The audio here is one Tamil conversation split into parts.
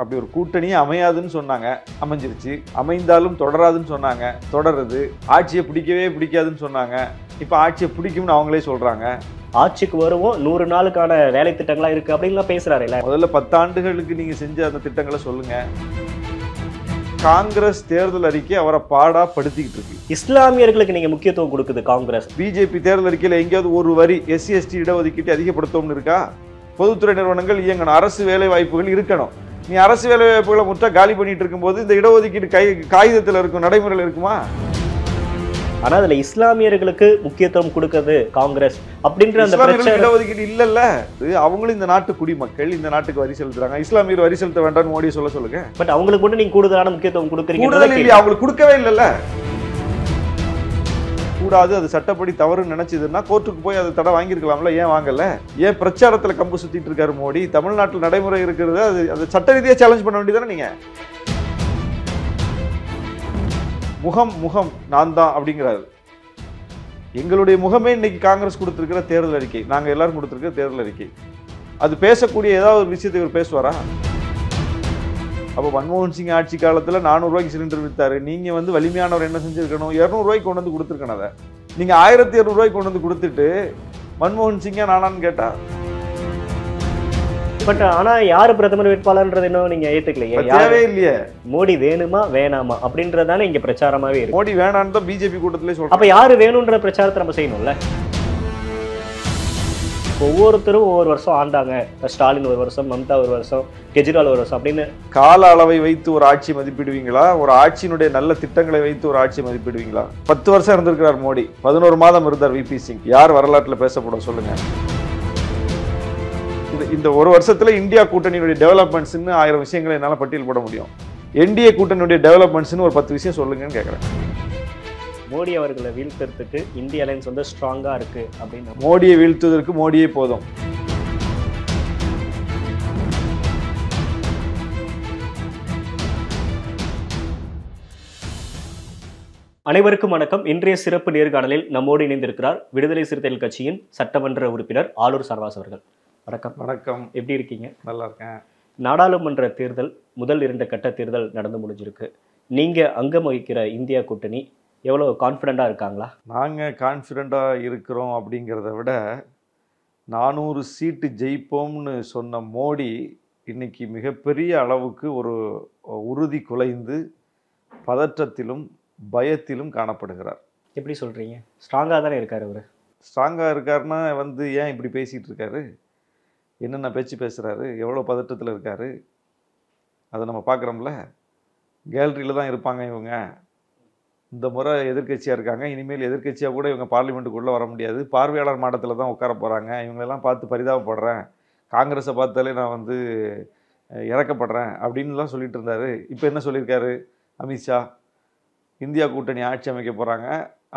அப்படி ஒரு கூட்டணி அமையாதுன்னு சொன்னாங்க அமைஞ்சிருச்சு அமைந்தாலும் தொடராதுன்னு சொன்னாங்க தொடருது ஆட்சியை பிடிக்கவே பிடிக்காதுன்னு சொன்னாங்க இப்போ ஆட்சியை பிடிக்கும்னு அவங்களே சொல்கிறாங்க ஆட்சிக்கு வருவோம் நூறு நாளுக்கான வேலை திட்டங்களாக இருக்குது அப்படின்லாம் பேசுகிறாரு இல்லை முதல்ல பத்தாண்டுகளுக்கு நீங்கள் செஞ்ச அந்த திட்டங்களை சொல்லுங்கள் காங்கிரஸ் தேர்தல் அறிக்கை அவரை பாடா படுத்திக்கிட்டு இருக்கு இஸ்லாமியர்களுக்கு நீங்க முக்கியத்துவம் கொடுக்குது காங்கிரஸ் பிஜேபி தேர்தல் அறிக்கையில் எங்கேயாவது ஒரு வரி எஸ்சி எஸ்டி இடஒதுக்கீட்டை அதிகப்படுத்தோம்னு இருக்கா பொதுத்துறை நிறுவனங்கள் இயங்கணும் அரசு வேலை வாய்ப்புகள் இருக்கணும் நீ அரசு வாய்ப்புகளை முற்ற காலி பண்ணிட்டு இருக்கும்போது இந்த இடஒதுக்கீடு கை காகிதத்தில் இருக்கும் நடைமுறையில் இருக்குமா ஆனா அதுல இஸ்லாமியர்களுக்கு முக்கியத்துவம் கொடுக்கிறது காங்கிரஸ் அப்படின்ற அந்த இடஒதுக்கீடு இல்லல்ல அவங்களும் இந்த நாட்டு குடிமக்கள் இந்த நாட்டுக்கு வரி செலுத்துறாங்க இஸ்லாமியர் வரி செலுத்த வேண்டாம்னு மோடி சொல்ல சொல்லுங்க பட் அவங்களுக்கு மட்டும் நீங்க கூடுதலான முக்கியத்துவம் கொடுக்குறீங்க அவங்களுக்கு கொடுக்கவே இல்லல்ல கூடாது அது சட்டப்படி தவறுன்னு நினைச்சதுன்னா கோர்ட்டுக்கு போய் அதை தடை வாங்கியிருக்கலாம்ல ஏன் வாங்கல ஏன் பிரச்சாரத்தில் கம்பு சுத்திட்டு இருக்காரு மோடி தமிழ்நாட்டில் நடைமுறை இருக்கிறது அது அந்த சட்ட ரீதியாக சேலஞ்ச் பண்ண வேண்டியதானே நீங்க முகம் முகம் நான் தான் அப்படிங்கிறாரு எங்களுடைய முகமே இன்னைக்கு காங்கிரஸ் கொடுத்துருக்கிற தேர்தல் அறிக்கை நாங்கள் எல்லாரும் கொடுத்துருக்கிற தேர்தல் அறிக்கை அது பேசக்கூடிய ஏதாவது ஒரு விஷயத்தை இவர் பேசுவாரா அப்போ மன்மோகன் சிங் ஆட்சி காலத்தில் நானூறுரூவாய்க்கு சிலிண்டர் விற்றாரு நீங்கள் வந்து வலிமையானவர் என்ன செஞ்சுருக்கணும் இரநூறுவாய்க்கு கொண்டு வந்து கொடுத்துருக்கணும் அதை நீங்கள் ஆயிரத்தி இரநூறுவாய்க்கு கொண்டு வந்து கொடுத்துட்டு மன்மோகன் சிங்கா நானான்னு கேட்டால் பட் ஆனா யாரு பிரதமர் வேட்பாளர்ன்றது என்ன நீங்க ஏத்துக்கலையே தேவையே இல்லையே மோடி வேணுமா வேணாமா அப்படின்றதானே இங்க பிரச்சாரமாவே இருக்கு மோடி வேணான்னு தான் பிஜேபி கூட்டத்திலே சொல்றோம் அப்ப யாரு வேணும்ன்ற பிரச்சாரத்தை நம்ம செய்யணும்ல ஒவ்வொருத்தரும் ஒவ்வொரு வருஷம் ஆண்டாங்க ஸ்டாலின் ஒரு வருஷம் மம்தா ஒரு வருஷம் கெஜ்ரிவால் ஒரு வருஷம் அப்படின்னு கால அளவை வைத்து ஒரு ஆட்சி மதிப்பிடுவீங்களா ஒரு ஆட்சியினுடைய நல்ல திட்டங்களை வைத்து ஒரு ஆட்சி மதிப்பிடுவீங்களா பத்து வருஷம் இருந்திருக்கிறார் மோடி பதினோரு மாதம் இருந்தார் விபி சிங் யார் வரலாற்றில் பேசப்படும் சொல்லுங்க இந்த இந்த ஒரு வருஷத்தில் இந்தியா கூட்டணியுடைய டெவலப்மெண்ட்ஸ்னு ஆயிரம் விஷயங்களை என்னால் பட்டியல் போட முடியும் என்டிஏ கூட்டணியுடைய டெவலப்மெண்ட்ஸ்னு ஒரு பத்து விஷயம் சொல்லுங்கன்னு கேட்குறேன் மோடி அவர்களை வீழ்த்துறதுக்கு இந்திய அலைன்ஸ் வந்து ஸ்ட்ராங்காக இருக்கு அப்படின்னு மோடியை வீழ்த்துவதற்கு மோடியே போதும் அனைவருக்கும் வணக்கம் இன்றைய சிறப்பு நேர்காணலில் நம்மோடு இணைந்திருக்கிறார் விடுதலை சிறுத்தைகள் கட்சியின் சட்டமன்ற உறுப்பினர் ஆலூர் சர்வாஸ் அவர்கள் வணக்கம் வணக்கம் எப்படி இருக்கீங்க நல்லா இருக்கேன் நாடாளுமன்ற தேர்தல் முதல் இரண்டு கட்ட தேர்தல் நடந்து முடிஞ்சிருக்கு நீங்கள் அங்கம் வகிக்கிற இந்தியா கூட்டணி எவ்வளோ கான்ஃபிடெண்ட்டாக இருக்காங்களா நாங்கள் கான்ஃபிடெண்ட்டாக இருக்கிறோம் அப்படிங்கிறத விட நானூறு சீட்டு ஜெயிப்போம்னு சொன்ன மோடி இன்றைக்கி மிகப்பெரிய அளவுக்கு ஒரு உறுதி குலைந்து பதற்றத்திலும் பயத்திலும் காணப்படுகிறார் எப்படி சொல்கிறீங்க ஸ்ட்ராங்காக தானே இருக்கார் அவர் ஸ்ட்ராங்காக இருக்காருன்னா வந்து ஏன் இப்படி பேசிகிட்டு இருக்காரு என்னென்ன பேச்சு பேசுகிறாரு எவ்வளோ பதற்றத்தில் இருக்கார் அதை நம்ம பார்க்குறோம்ல கேலரியில் தான் இருப்பாங்க இவங்க இந்த முறை எதிர்கட்சியாக இருக்காங்க இனிமேல் எதிர்கட்சியாக கூட இவங்க பார்லிமெண்ட்டுக்குள்ளே வர முடியாது பார்வையாளர் மாடத்தில் தான் உட்கார போகிறாங்க இவங்களெல்லாம் பார்த்து பரிதாபப்படுறேன் காங்கிரஸை பார்த்தாலே நான் வந்து இறக்கப்படுறேன் அப்படின்லாம் சொல்லிட்டு இருந்தார் இப்போ என்ன சொல்லியிருக்காரு அமித்ஷா இந்தியா கூட்டணி ஆட்சி அமைக்க போகிறாங்க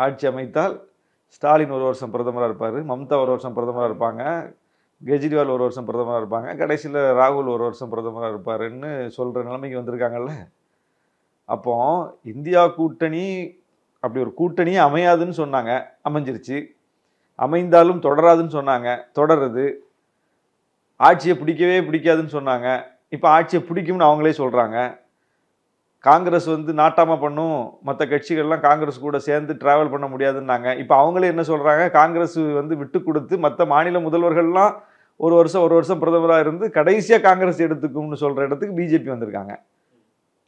ஆட்சி அமைத்தால் ஸ்டாலின் ஒரு வருஷம் பிரதமராக இருப்பார் மம்தா ஒரு வருஷம் பிரதமராக இருப்பாங்க கெஜ்ரிவால் ஒரு வருஷம் பிரதமராக இருப்பாங்க கடைசியில் ராகுல் ஒரு வருஷம் பிரதமராக இருப்பாருன்னு சொல்கிற நிலைமைக்கு வந்திருக்காங்கல்ல அப்போ இந்தியா கூட்டணி அப்படி ஒரு கூட்டணி அமையாதுன்னு சொன்னாங்க அமைஞ்சிருச்சு அமைந்தாலும் தொடராதுன்னு சொன்னாங்க தொடருது ஆட்சியை பிடிக்கவே பிடிக்காதுன்னு சொன்னாங்க இப்போ ஆட்சியை பிடிக்கும்னு அவங்களே சொல்கிறாங்க காங்கிரஸ் வந்து நாட்டாமல் பண்ணும் மற்ற கட்சிகள்லாம் காங்கிரஸ் கூட சேர்ந்து ட்ராவல் பண்ண முடியாதுன்னாங்க இப்போ அவங்களே என்ன சொல்கிறாங்க காங்கிரஸ் வந்து விட்டு கொடுத்து மற்ற மாநில முதல்வர்கள்லாம் ஒரு வருஷம் ஒரு வருஷம் பிரதமராக இருந்து கடைசியாக காங்கிரஸ் எடுத்துக்கும்னு சொல்கிற இடத்துக்கு பிஜேபி வந்திருக்காங்க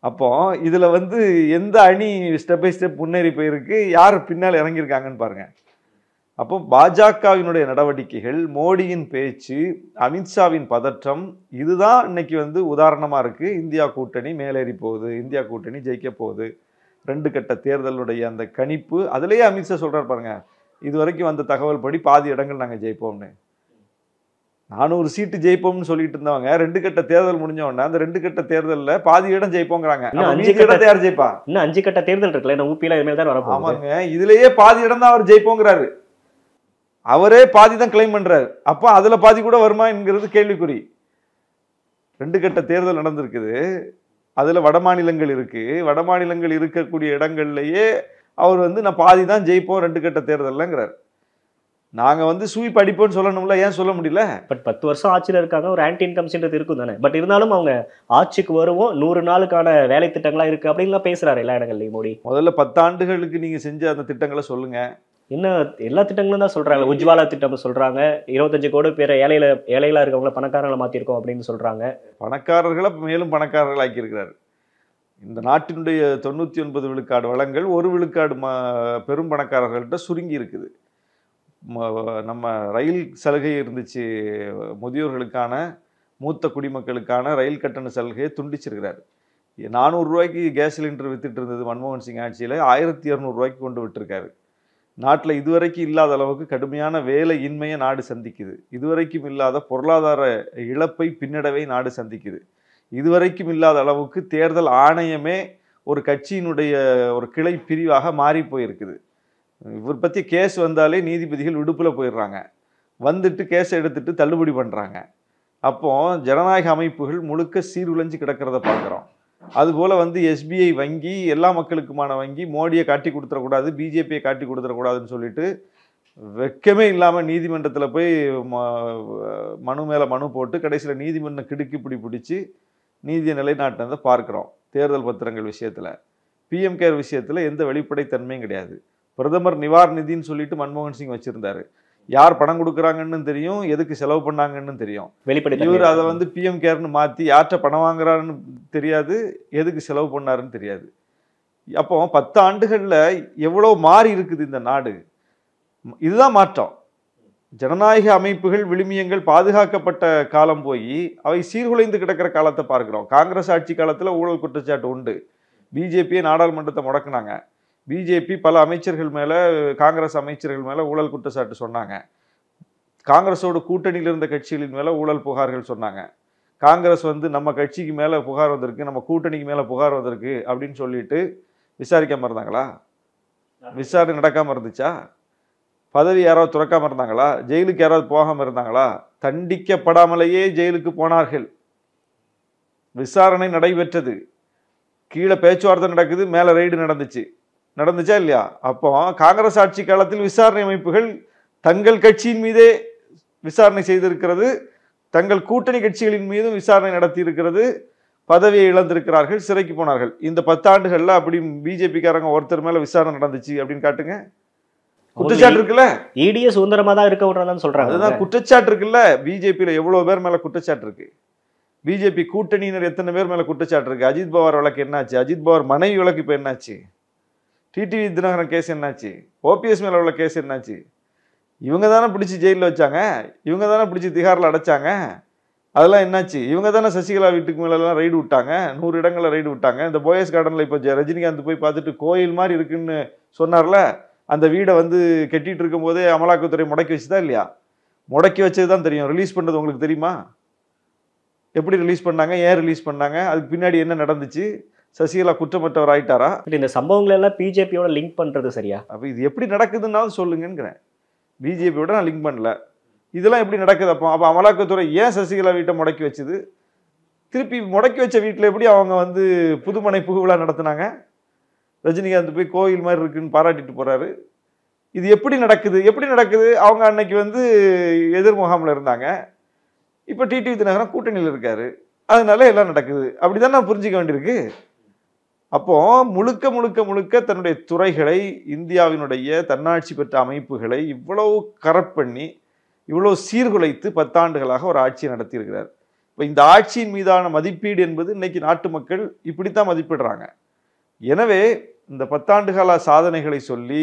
அப்போ இதில் வந்து எந்த அணி ஸ்டெப் பை ஸ்டெப் முன்னேறி போயிருக்கு யார் பின்னால் இறங்கியிருக்காங்கன்னு பாருங்கள் அப்போ பாஜகவினுடைய நடவடிக்கைகள் மோடியின் பேச்சு அமித்ஷாவின் பதற்றம் இதுதான் இன்னைக்கு வந்து உதாரணமாக இருக்குது இந்தியா கூட்டணி மேலேறி போகுது இந்தியா கூட்டணி ஜெயிக்க போகுது ரெண்டு கட்ட தேர்தலுடைய அந்த கணிப்பு அதுலேயே அமித்ஷா சொல்கிறார் பாருங்கள் இது வரைக்கும் வந்த தகவல் படி பாதி இடங்கள் நாங்கள் ஜெயிப்போம்னு நானூறு சீட்டு ஜெயிப்போம்னு சொல்லிட்டு இருந்தவங்க ரெண்டு கட்ட தேர்தல் முடிஞ்ச உடனே அந்த ரெண்டு கட்ட தேர்தலில் பாதி இடம் ஜெயிப்போங்கிறாங்க அஞ்சு கட்ட யார் ஜெயிப்பா இன்னும் அஞ்சு கட்ட தேர்தல் இருக்குல்ல இன்னும் ஊப்பியில் இதுமாரி தான் வரப்போ ஆமாங்க இதுலயே பாதி இடம் தான் அவர் ஜெயிப்போங்கிறாரு அவரே பாதி தான் கிளைம் பண்றாரு அப்போ அதுல பாதி கூட வருமா என்கிறது கேள்விக்குறி ரெண்டு கட்ட தேர்தல் நடந்திருக்குது அதுல வட மாநிலங்கள் இருக்கு வட மாநிலங்கள் இருக்கக்கூடிய இடங்கள்லயே அவர் வந்து நான் பாதி தான் ஜெயிப்போம் ரெண்டு கட்ட தேர்தல்லங்கிறார் நாங்கள் வந்து சூய் படிப்போம்னு சொல்லணும்ல ஏன் சொல்ல முடியல பட் பத்து வருஷம் ஆட்சியில் இருக்காங்க ஒரு ஆன்டி இன்கம்ஸ்ன்றது இருக்கும் தானே பட் இருந்தாலும் அவங்க ஆட்சிக்கு வருவோம் நூறு நாளுக்கான வேலை திட்டங்களாக இருக்குது அப்படின்லாம் பேசுகிறாரு எல்லா இடங்கள்லையும் மோடி முதல்ல பத்தாண்டுகளுக்கு நீங்கள் செஞ்ச அந்த திட்டங்களை சொல்லுங்கள் என்ன எல்லா திட்டங்களும் தான் சொல்கிறாங்க உஜ்வாலா திட்டம் சொல்கிறாங்க இருபத்தஞ்சு கோடி பேரை ஏழையில் ஏழைகளாக இருக்கவங்கள பணக்காரர்களை மாற்றிருக்கோம் அப்படின்னு சொல்கிறாங்க பணக்காரர்களை மேலும் பணக்காரர்கள் இந்த நாட்டினுடைய தொண்ணூற்றி ஒன்பது விழுக்காடு வளங்கள் ஒரு விழுக்காடு ம பெரும் பணக்காரர்கள்ட்ட சுருங்கி இருக்குது நம்ம ரயில் சலுகை இருந்துச்சு முதியோர்களுக்கான மூத்த குடிமக்களுக்கான ரயில் கட்டண சலுகையை துண்டிச்சிருக்கிறார் நானூறுரூவாய்க்கு கேஸ் சிலிண்டர் வித்துட்டு இருந்தது மன்மோகன் சிங் ஆட்சியில் ஆயிரத்தி இரநூறுவாய்க்கு கொண்டு விட்டுருக்காரு நாட்டில் இதுவரைக்கும் இல்லாத அளவுக்கு கடுமையான வேலை இன்மையை நாடு சந்திக்குது இதுவரைக்கும் இல்லாத பொருளாதார இழப்பை பின்னடைவை நாடு சந்திக்குது இதுவரைக்கும் இல்லாத அளவுக்கு தேர்தல் ஆணையமே ஒரு கட்சியினுடைய ஒரு கிளை பிரிவாக மாறி போயிருக்குது இவர் பற்றி கேஸ் வந்தாலே நீதிபதிகள் விடுப்பில் போயிடுறாங்க வந்துட்டு கேஸை எடுத்துட்டு தள்ளுபடி பண்ணுறாங்க அப்போது ஜனநாயக அமைப்புகள் முழுக்க சீர்குலைஞ்சு கிடக்கிறத பார்க்குறோம் அதுபோல் வந்து எஸ்பிஐ வங்கி எல்லா மக்களுக்குமான வங்கி மோடியை காட்டி கொடுத்துடக்கூடாது பிஜேபியை காட்டி கொடுத்துடக்கூடாதுன்னு சொல்லிட்டு வெக்கமே இல்லாமல் நீதிமன்றத்தில் போய் ம மனு மேலே மனு போட்டு கடைசியில் நீதிமன்றம் கிடுக்கி பிடி பிடிச்சி நீதியை நிலைநாட்டினதை பார்க்குறோம் தேர்தல் பத்திரங்கள் விஷயத்தில் பிஎம் கேர் விஷயத்தில் எந்த வெளிப்படைத்தன்மையும் கிடையாது பிரதமர் நிவார் நிதின்னு சொல்லிட்டு மன்மோகன் சிங் வச்சிருந்தாரு யார் பணம் கொடுக்குறாங்கன்னு தெரியும் எதுக்கு செலவு பண்ணாங்கன்னு தெரியும் வெளிப்படை இவர் அதை வந்து பிஎம் கேர்னு மாற்றி யார்கிட்ட பணம் வாங்குறாருன்னு தெரியாது எதுக்கு செலவு பண்ணாருன்னு தெரியாது அப்போ பத்து ஆண்டுகளில் எவ்வளோ மாறி இருக்குது இந்த நாடு இதுதான் மாற்றம் ஜனநாயக அமைப்புகள் விழுமியங்கள் பாதுகாக்கப்பட்ட காலம் போய் அவை சீர்குலைந்து கிடக்கிற காலத்தை பார்க்குறோம் காங்கிரஸ் ஆட்சி காலத்தில் ஊழல் குற்றச்சாட்டு உண்டு பிஜேபியை நாடாளுமன்றத்தை முடக்கினாங்க பிஜேபி பல அமைச்சர்கள் மேலே காங்கிரஸ் அமைச்சர்கள் மேலே ஊழல் குற்றச்சாட்டு சொன்னாங்க காங்கிரஸோட கூட்டணியில் இருந்த கட்சிகளின் மேலே ஊழல் புகார்கள் சொன்னாங்க காங்கிரஸ் வந்து நம்ம கட்சிக்கு மேலே புகார் வந்திருக்கு நம்ம கூட்டணிக்கு மேலே புகார் வந்திருக்கு அப்படின்னு சொல்லிட்டு விசாரிக்காமல் இருந்தாங்களா விசாரணை நடக்காமல் இருந்துச்சா பதவி யாராவது துறக்காமல் இருந்தாங்களா ஜெயிலுக்கு யாராவது போகாமல் இருந்தாங்களா தண்டிக்கப்படாமலேயே ஜெயிலுக்கு போனார்கள் விசாரணை நடைபெற்றது கீழே பேச்சுவார்த்தை நடக்குது மேலே ரெய்டு நடந்துச்சு நடந்துச்சா இல்லையா அப்போ காங்கிரஸ் ஆட்சி காலத்தில் விசாரணை அமைப்புகள் தங்கள் கட்சியின் மீதே விசாரணை செய்திருக்கிறது தங்கள் கூட்டணி கட்சிகளின் மீதும் விசாரணை நடத்தியிருக்கிறது பதவியை இழந்திருக்கிறார்கள் சிறைக்கு போனார்கள் இந்த பத்தாண்டுகளில் அப்படி பிஜேபிக்காரங்க ஒருத்தர் மேலே விசாரணை நடந்துச்சு அப்படின்னு காட்டுங்க குற்றச்சாட்டு இருக்குல்ல இடிய சுதந்திரமா தான் இருக்க விடுறதான் சொல்றாங்க அதுதான் குற்றச்சாட்டு இருக்குல்ல பிஜேபியில எவ்வளவு பேர் மேல குற்றச்சாட்டு இருக்கு பிஜேபி கூட்டணியினர் எத்தனை பேர் மேல குற்றச்சாட்டு இருக்கு அஜித் பவார் வழக்கு என்னாச்சு அஜித் பவார் மனைவி வழக்கு இப்ப என்னாச்சு டிடிவி தினகரன் கேஸ் என்னாச்சு ஓபிஎஸ் மேலே உள்ள கேஸ் என்னாச்சு இவங்க தானே பிடிச்சி ஜெயிலில் வச்சாங்க இவங்க தானே பிடிச்சி திகாரில் அடைச்சாங்க அதெல்லாம் என்னாச்சு இவங்க தானே சசிகலா வீட்டுக்கு மேலெல்லாம் ரைடு விட்டாங்க நூறு இடங்களில் ரைடு விட்டாங்க இந்த போயஸ் கார்டனில் இப்போ ரஜினிகாந்த் போய் பார்த்துட்டு கோயில் மாதிரி இருக்குன்னு சொன்னார்ல அந்த வீடை வந்து கெட்டிகிட்டு இருக்கும்போதே அமலாக்கத்துறை முடக்கி வச்சுதான் இல்லையா முடக்கி வச்சது தான் தெரியும் ரிலீஸ் பண்ணது உங்களுக்கு தெரியுமா எப்படி ரிலீஸ் பண்ணாங்க ஏன் ரிலீஸ் பண்ணாங்க அதுக்கு பின்னாடி என்ன நடந்துச்சு சசிகலா குற்றமற்றவர் ஆயிட்டாரா இந்த சம்பவங்கள் எல்லாம் பிஜேபியோட லிங்க் பண்ணுறது சரியா அப்போ இது எப்படி நடக்குதுன்னாலும் சொல்லுங்கிறேன் பிஜேபியோட நான் லிங்க் பண்ணல இதெல்லாம் எப்படி நடக்குது அப்போ அப்போ அமலாக்கத்துறை ஏன் சசிகலா வீட்டை முடக்கி வச்சுது திருப்பி முடக்கி வச்ச வீட்டில் எப்படி அவங்க வந்து புதுமனை புகுவிழா நடத்தினாங்க ரஜினிகாந்த் போய் கோயில் மாதிரி இருக்குன்னு பாராட்டிட்டு போகிறாரு இது எப்படி நடக்குது எப்படி நடக்குது அவங்க அன்னைக்கு வந்து எதிர் முகாமில் இருந்தாங்க இப்போ டிடிவி தினகரம் கூட்டணியில் இருக்காரு அதனால எல்லாம் நடக்குது அப்படி தான் நான் புரிஞ்சிக்க வேண்டியிருக்கு அப்போ முழுக்க முழுக்க முழுக்க தன்னுடைய துறைகளை இந்தியாவினுடைய தன்னாட்சி பெற்ற அமைப்புகளை இவ்வளவு கரட் பண்ணி இவ்வளோ சீர்குலைத்து பத்தாண்டுகளாக ஒரு ஆட்சியை நடத்தியிருக்கிறார் இப்போ இந்த ஆட்சியின் மீதான மதிப்பீடு என்பது இன்னைக்கு நாட்டு மக்கள் இப்படித்தான் மதிப்பிடுறாங்க எனவே இந்த பத்தாண்டு கால சாதனைகளை சொல்லி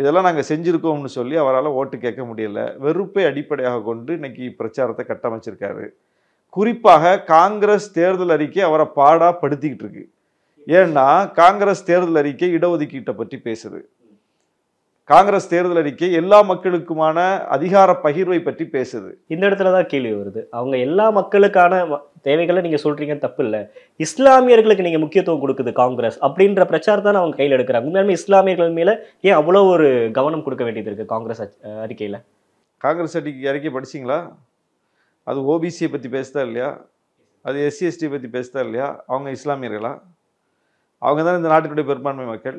இதெல்லாம் நாங்கள் செஞ்சுருக்கோம்னு சொல்லி அவரால் ஓட்டு கேட்க முடியல வெறுப்பை அடிப்படையாக கொண்டு இன்னைக்கு பிரச்சாரத்தை கட்டமைச்சிருக்காரு குறிப்பாக காங்கிரஸ் தேர்தல் அறிக்கை அவரை பாடாக படுத்திக்கிட்டு இருக்கு ஏன்னா காங்கிரஸ் தேர்தல் அறிக்கை இடஒதுக்கீட்டை பற்றி பேசுது காங்கிரஸ் தேர்தல் அறிக்கை எல்லா மக்களுக்குமான அதிகார பகிர்வை பற்றி பேசுது இந்த இடத்துல தான் கேள்வி வருது அவங்க எல்லா மக்களுக்கான தேவைகளை நீங்கள் சொல்கிறீங்க தப்பு இல்லை இஸ்லாமியர்களுக்கு நீங்கள் முக்கியத்துவம் கொடுக்குது காங்கிரஸ் அப்படின்ற பிரச்சாரம் தான் அவங்க கையில் எடுக்கிறாங்க உண்மையாலுமே இஸ்லாமியர்கள் மேலே ஏன் அவ்வளோ ஒரு கவனம் கொடுக்க வேண்டியது இருக்குது காங்கிரஸ் அறிக்கையில் காங்கிரஸ் அறிக்கை அறிக்கை படிச்சிங்களா அது ஓபிசியை பற்றி பேசுதா இல்லையா அது எஸ்சி பற்றி பேசுதா இல்லையா அவங்க இஸ்லாமியர்களா அவங்க தான் இந்த நாட்டினுடைய பெரும்பான்மை மக்கள்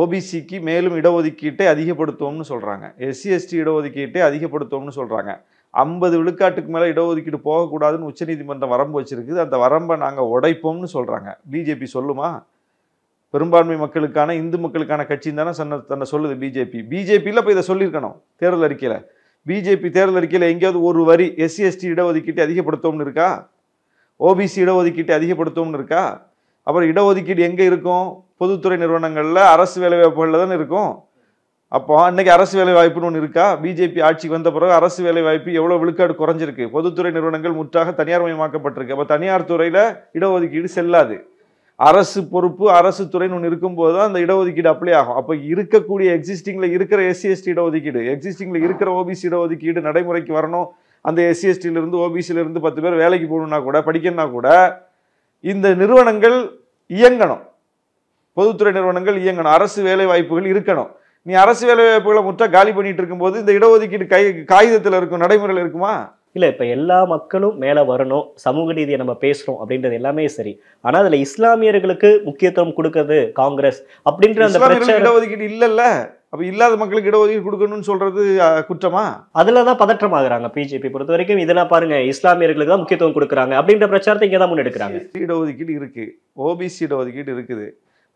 ஓபிசிக்கு மேலும் இடஒதுக்கீட்டை அதிகப்படுத்துவோம்னு சொல்கிறாங்க எஸ்சி எஸ்டி இடஒதுக்கீட்டை அதிகப்படுத்துவோம்னு சொல்கிறாங்க ஐம்பது விழுக்காட்டுக்கு மேலே இடஒதுக்கீடு போகக்கூடாதுன்னு உச்சநீதிமன்றம் வரம்பு வச்சுருக்குது அந்த வரம்பை நாங்கள் உடைப்போம்னு சொல்கிறாங்க பிஜேபி சொல்லுமா பெரும்பான்மை மக்களுக்கான இந்து மக்களுக்கான கட்சின்னு தானே சொன்ன தன்னை சொல்லுது பிஜேபி பிஜேபியில் இப்போ இதை சொல்லியிருக்கணும் தேர்தல் அறிக்கையில் பிஜேபி தேர்தல் அறிக்கையில் எங்கேயாவது ஒரு வரி எஸ்சி எஸ்டி இடஒதுக்கீட்டை அதிகப்படுத்தோம்னு இருக்கா ஓபிசி இடஒதுக்கீட்டை அதிகப்படுத்தோம்னு இருக்கா அப்புறம் இடஒதுக்கீடு எங்கே இருக்கும் பொதுத்துறை நிறுவனங்களில் அரசு வேலைவாய்ப்புகளில் தானே இருக்கும் அப்போ இன்றைக்கி அரசு வேலைவாய்ப்புன்னு ஒன்று இருக்கா பிஜேபி ஆட்சிக்கு வந்த பிறகு அரசு வேலைவாய்ப்பு எவ்வளோ விழுக்காடு குறைஞ்சிருக்கு பொதுத்துறை நிறுவனங்கள் முற்றாக தனியார் மயமாக்கப்பட்டிருக்கு அப்போ தனியார் துறையில் இடஒதுக்கீடு செல்லாது அரசு பொறுப்பு அரசு துறைன்னு ஒன்று இருக்கும்போது தான் அந்த இடஒதுக்கீடு அப்ளை ஆகும் அப்போ இருக்கக்கூடிய எக்ஸிஸ்டிங்கில் இருக்கிற எஸ்சிஎஸ்டி இடஒதுக்கீடு எக்ஸிஸ்டிங்கில் இருக்கிற ஓபிசி இடஒதுக்கீடு நடைமுறைக்கு வரணும் அந்த எஸ்சிஎஸ்டியிலிருந்து ஓபிசியிலிருந்து பத்து பேர் வேலைக்கு போகணுன்னா கூட படிக்கணும்னா கூட இந்த நிறுவனங்கள் இயங்கணும் பொதுத்துறை நிறுவனங்கள் இயங்கணும் அரசு வேலை வாய்ப்புகள் இருக்கணும் நீ அரசு வேலை வாய்ப்புகளை முற்ற காலி பண்ணிட்டு இருக்கும்போது இந்த இடஒதுக்கீடு கை காகிதத்தில் இருக்கும் நடைமுறையில் இருக்குமா இல்லை இப்போ எல்லா மக்களும் மேலே வரணும் சமூக நீதியை நம்ம பேசுகிறோம் அப்படின்றது எல்லாமே சரி ஆனால் அதில் இஸ்லாமியர்களுக்கு முக்கியத்துவம் கொடுக்கறது காங்கிரஸ் அப்படின்ற அந்த இடஒதுக்கீடு இல்லைல்ல அப்போ இல்லாத மக்களுக்கு இடஒதுக்கீடு கொடுக்கணும்னு சொல்றது குற்றமா அதில் தான் பதற்றமாகறாங்க பிஜேபி பொறுத்த வரைக்கும் இதெல்லாம் பாருங்க இஸ்லாமியர்களுக்கு தான் முக்கியத்துவம் கொடுக்குறாங்க அப்படின்ற பிரச்சாரத்தை இங்கே தான் முன்னெடுக்கிறாங்க இடஒதுக்கீடு இருக்கு ஓபிசி இடஒதுக்கீடு இருக்குது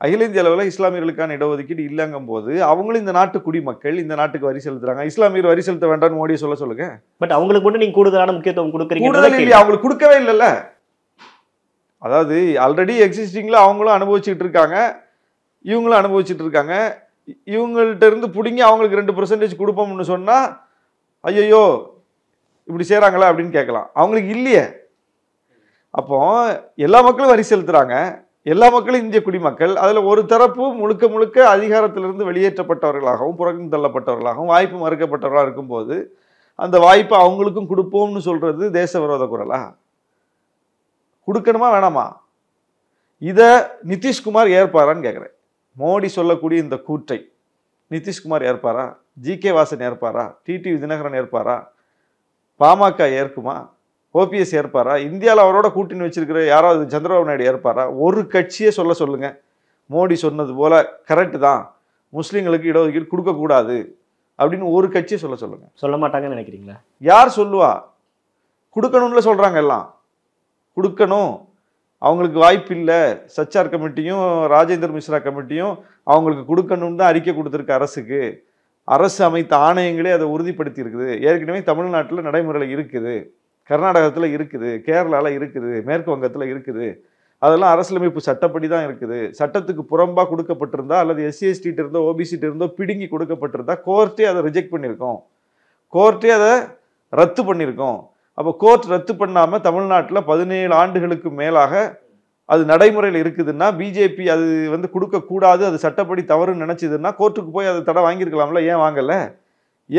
அகில இந்திய அளவில் இஸ்லாமியர்களுக்கான இடஒதுக்கீடு இல்லைங்கும் போது அவங்களும் இந்த நாட்டு குடிமக்கள் இந்த நாட்டுக்கு வரி செலுத்துறாங்க இஸ்லாமியர் வரி செலுத்த வேண்டாம்னு மோடியை சொல்ல சொல்லுங்க பட் அவங்களுக்கு மட்டும் நீங்க கூடுதலான முக்கியத்துவம் கொடுக்குறீங்க இல்லையா அவங்களுக்கு கொடுக்கவே இல்லைல்ல அதாவது ஆல்ரெடி எக்ஸிஸ்டிங்கில் அவங்களும் அனுபவிச்சுட்டு இருக்காங்க இவங்களும் அனுபவிச்சுட்டு இருக்காங்க இவங்கள்ட்ட இருந்து பிடுங்கி அவங்களுக்கு ரெண்டு பர்சன்டேஜ் கொடுப்போம்னு சொன்னால் ஐயையோ இப்படி செய்கிறாங்களா அப்படின்னு கேட்கலாம் அவங்களுக்கு இல்லையே அப்போ எல்லா மக்களும் வரி செலுத்துகிறாங்க எல்லா மக்களும் இந்திய குடிமக்கள் அதில் ஒரு தரப்பு முழுக்க முழுக்க அதிகாரத்திலிருந்து வெளியேற்றப்பட்டவர்களாகவும் புறக்கம் தள்ளப்பட்டவர்களாகவும் வாய்ப்பு மறுக்கப்பட்டவர்களாக இருக்கும்போது அந்த வாய்ப்பை அவங்களுக்கும் கொடுப்போம்னு சொல்கிறது தேச விரோத குரலா கொடுக்கணுமா வேணாமா இதை நிதிஷ்குமார் ஏற்பாரான்னு கேட்குறேன் மோடி சொல்லக்கூடிய இந்த கூற்றை நிதிஷ்குமார் ஏற்பாரா ஜி கே வாசன் ஏற்பாரா டிடிவி தினகரன் ஏற்பாரா பாமக ஏற்குமா ஓபிஎஸ் ஏற்பாரா இந்தியாவில் அவரோட கூட்டணி வச்சிருக்கிற யாராவது சந்திரபாபு நாயுடு ஏற்பாரா ஒரு கட்சியே சொல்ல சொல்லுங்கள் மோடி சொன்னது போல் கரெக்டு தான் முஸ்லீம்களுக்கு இடஒதுக்கீடு கொடுக்கக்கூடாது அப்படின்னு ஒரு கட்சியை சொல்ல சொல்லுங்கள் சொல்ல மாட்டாங்கன்னு நினைக்கிறீங்களா யார் சொல்லுவா கொடுக்கணும்ல சொல்கிறாங்க எல்லாம் கொடுக்கணும் அவங்களுக்கு வாய்ப்பு இல்லை சச்சார் கமிட்டியும் ராஜேந்திர மிஸ்ரா கமிட்டியும் அவங்களுக்கு கொடுக்கணும்னு தான் அறிக்கை கொடுத்துருக்கு அரசுக்கு அரசு அமைத்த ஆணையங்களே அதை உறுதிப்படுத்தி இருக்குது ஏற்கனவே தமிழ்நாட்டில் நடைமுறையில் இருக்குது கர்நாடகத்தில் இருக்குது கேரளாவில் இருக்குது மேற்கு வங்கத்தில் இருக்குது அதெல்லாம் அரசியலமைப்பு சட்டப்படி தான் இருக்குது சட்டத்துக்கு புறம்பாக கொடுக்கப்பட்டிருந்தா அல்லது எஸ்சிஎஸ்டிகிட்ட இருந்தோ ஓபிசிட்டு இருந்தோ பிடுங்கி கொடுக்கப்பட்டிருந்தா கோர்ட்டே அதை ரிஜெக்ட் பண்ணியிருக்கோம் கோர்ட்டே அதை ரத்து பண்ணியிருக்கோம் அப்போ கோர்ட் ரத்து பண்ணாமல் தமிழ்நாட்டில் பதினேழு ஆண்டுகளுக்கு மேலாக அது நடைமுறையில் இருக்குதுன்னா பிஜேபி அது வந்து கொடுக்கக்கூடாது அது சட்டப்படி தவறுன்னு நினச்சிதுன்னா கோர்ட்டுக்கு போய் அதை தடை வாங்கியிருக்கலாம்ல ஏன் வாங்கலை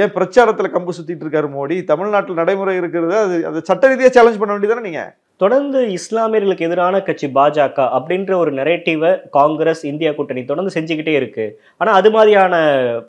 ஏன் பிரச்சாரத்தில் கம்பு சுற்றிட்டு இருக்காரு மோடி தமிழ்நாட்டில் நடைமுறை இருக்கிறத அது அதை சட்ட ரீதியாக சேலஞ்ச் பண்ண வேண்டியதானே நீங்கள் தொடர்ந்து இஸ்லாமியர்களுக்கு எதிரான கட்சி பாஜக அப்படின்ற ஒரு நெரேட்டிவை காங்கிரஸ் இந்தியா கூட்டணி தொடர்ந்து செஞ்சுக்கிட்டே இருக்கு ஆனால் அது மாதிரியான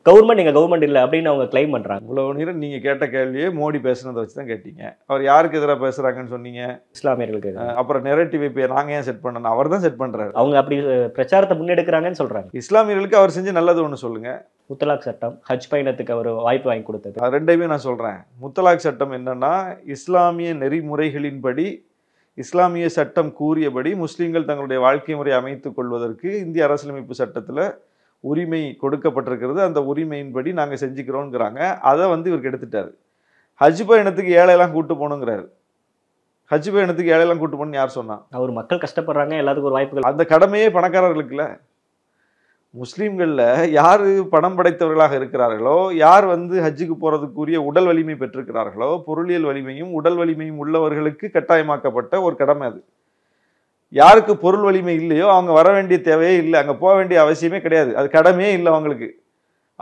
கவர்மெண்ட் எங்கள் கவர்மெண்ட் இல்லை அப்படின்னு அவங்க கிளைம் பண்ணுறாங்க இவ்வளோ நேரம் நீங்கள் கேட்ட கேள்வியே மோடி பேசுனதை வச்சு தான் கேட்டீங்க அவர் யாருக்கு எதிராக பேசுகிறாங்கன்னு சொன்னீங்க இஸ்லாமியர்களுக்கு அப்புறம் நெரேட்டிவ் இப்போ நாங்கள் ஏன் செட் பண்ணணும் அவர் தான் செட் பண்ணுறாரு அவங்க அப்படி பிரச்சாரத்தை முன்னெடுக்கிறாங்கன்னு சொல்கிறாங்க இஸ்லாமியர்களுக்கு அவர் செஞ்சு நல்லது ஒன்று சொல்லுங்கள் முத்தலாக் சட்டம் ஹஜ் பயணத்துக்கு அவர் வாய்ப்பு வாங்கி கொடுத்தது ரெண்டையுமே நான் சொல்கிறேன் முத்தலாக் சட்டம் என்னன்னா இஸ்லாமிய நெறிமுறைகளின்படி இஸ்லாமிய சட்டம் கூறியபடி முஸ்லீம்கள் தங்களுடைய வாழ்க்கை முறை அமைத்து கொள்வதற்கு இந்திய அரசியலமைப்பு சட்டத்தில் உரிமை கொடுக்கப்பட்டிருக்கிறது அந்த உரிமையின்படி நாங்கள் செஞ்சுக்கிறோங்கிறாங்க அதை வந்து இவருக்கு எடுத்துட்டார் ஹஜ் பயணத்துக்கு ஏழையெல்லாம் கூட்டு போகணுங்கிறார் ஹஜ் பயணத்துக்கு ஏழையெல்லாம் கூட்டு போகணும்னு யார் சொன்னால் அவர் மக்கள் கஷ்டப்படுறாங்க எல்லாத்துக்கும் ஒரு வாய்ப்புகள் அந்த கடமையே பணக்காரர்களுக்குல்ல முஸ்லீம்களில் யார் பணம் படைத்தவர்களாக இருக்கிறார்களோ யார் வந்து ஹஜ்ஜுக்கு போகிறதுக்குரிய உடல் வலிமை பெற்றிருக்கிறார்களோ பொருளியல் வலிமையும் உடல் வலிமையும் உள்ளவர்களுக்கு கட்டாயமாக்கப்பட்ட ஒரு கடமை அது யாருக்கு பொருள் வலிமை இல்லையோ அவங்க வர வேண்டிய தேவையே இல்லை அங்கே போக வேண்டிய அவசியமே கிடையாது அது கடமையே இல்லை அவங்களுக்கு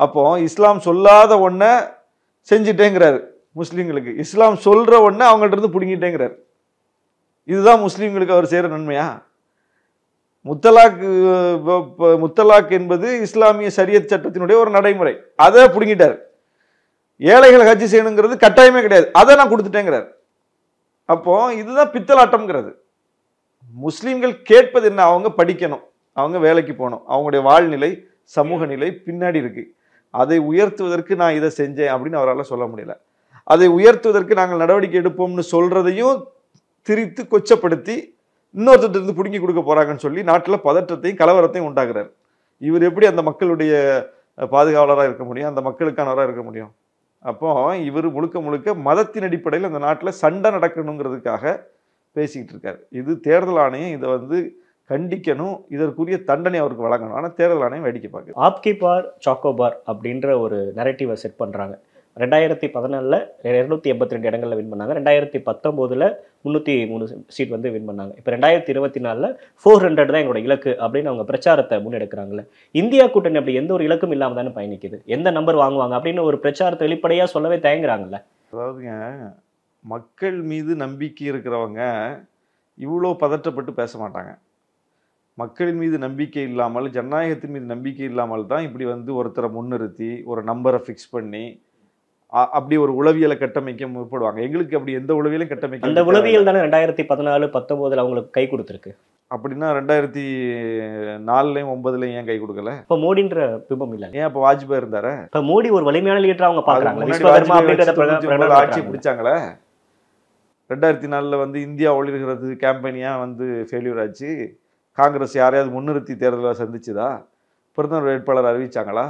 அப்போ இஸ்லாம் சொல்லாத ஒன்றை செஞ்சிட்டேங்கிறாரு முஸ்லீம்களுக்கு இஸ்லாம் சொல்கிற ஒன்றை அவங்கள்ட்ட இருந்து பிடுங்கிட்டேங்கிறார் இதுதான் முஸ்லீம்களுக்கு அவர் செய்கிற நன்மையா முத்தலாக் முத்தலாக் என்பது இஸ்லாமிய சரியத் சட்டத்தினுடைய ஒரு நடைமுறை அதை பிடுங்கிட்டார் ஏழைகள் ஹஜ்ஜி செய்யணுங்கிறது கட்டாயமே கிடையாது அதை நான் கொடுத்துட்டேங்கிறார் அப்போ இதுதான் பித்தலாட்டம்ங்கிறது முஸ்லீம்கள் கேட்பது என்ன அவங்க படிக்கணும் அவங்க வேலைக்கு போகணும் அவங்களுடைய வாழ்நிலை சமூக நிலை பின்னாடி இருக்குது அதை உயர்த்துவதற்கு நான் இதை செஞ்சேன் அப்படின்னு அவரால் சொல்ல முடியல அதை உயர்த்துவதற்கு நாங்கள் நடவடிக்கை எடுப்போம்னு சொல்கிறதையும் திரித்து கொச்சப்படுத்தி இன்னொருத்தருந்து பிடுங்கி கொடுக்க போகிறாங்கன்னு சொல்லி நாட்டில் பதற்றத்தையும் கலவரத்தையும் உண்டாகிறார் இவர் எப்படி அந்த மக்களுடைய பாதுகாவலராக இருக்க முடியும் அந்த மக்களுக்கானவராக இருக்க முடியும் அப்போ இவர் முழுக்க முழுக்க மதத்தின் அடிப்படையில் அந்த நாட்டில் சண்டை நடக்கணுங்கிறதுக்காக பேசிக்கிட்டு இருக்கார் இது தேர்தல் ஆணையம் இதை வந்து கண்டிக்கணும் இதற்குரிய தண்டனை அவருக்கு வழங்கணும் ஆனால் தேர்தல் ஆணையம் வேடிக்கை பார்க்குது ஆப்கி பார் சாக்கோபார் அப்படின்ற ஒரு நெரட்டிவை செட் பண்ணுறாங்க ரெண்டாயிரத்தி பதினாலில் இரநூத்தி எண்பத்தி ரெண்டு இடங்களில் வின் பண்ணாங்க ரெண்டாயிரத்தி பத்தொம்போதில் முந்நூற்றி மூணு சீட் வந்து வின் பண்ணாங்க இப்போ ரெண்டாயிரத்தி இருபத்தி நாலில் ஃபோர் ஹண்ட்ரட் தான் எங்களோட இலக்கு அப்படின்னு அவங்க பிரச்சாரத்தை முன்னெடுக்கிறாங்களே இந்தியா கூட்டணி அப்படி எந்த ஒரு இலக்கும் இல்லாமல் தானே பயணிக்குது எந்த நம்பர் வாங்குவாங்க அப்படின்னு ஒரு பிரச்சாரத்தை வெளிப்படையாக சொல்லவே தயங்குறாங்கல்ல அதாவதுங்க மக்கள் மீது நம்பிக்கை இருக்கிறவங்க இவ்வளோ பதற்றப்பட்டு பேச மாட்டாங்க மக்களின் மீது நம்பிக்கை இல்லாமல் ஜனநாயகத்தின் மீது நம்பிக்கை இல்லாமல் தான் இப்படி வந்து ஒருத்தரை முன்னிறுத்தி ஒரு நம்பரை ஃபிக்ஸ் பண்ணி அப்படி ஒரு உளவியலை கட்டமைக்க முற்படுவாங்க எங்களுக்கு அப்படி எந்த உளவியலும் கட்டமைக்க அந்த உளவியல் தானே ரெண்டாயிரத்தி பதினாலு பத்தொம்போதில் அவங்களுக்கு கை கொடுத்துருக்கு அப்படின்னா ரெண்டாயிரத்தி நாலுலையும் ஒன்பதுலையும் ஏன் கை கொடுக்கல இப்போ மோடின்ற பிம்பம் இல்லை ஏன் இப்போ வாஜ்பாய் இருந்தாரு இப்போ மோடி ஒரு வலிமையான லீடர் அவங்க பார்க்குறாங்க ஆட்சி பிடிச்சாங்களே ரெண்டாயிரத்தி நாலில் வந்து இந்தியா ஒளிர்கிறது கேம்பெனியாக வந்து ஃபெயிலியூர் ஆச்சு காங்கிரஸ் யாரையாவது முன்னிறுத்தி தேர்தலை சந்திச்சுதா பிரதமர் வேட்பாளர் அறிவிச்சாங்களா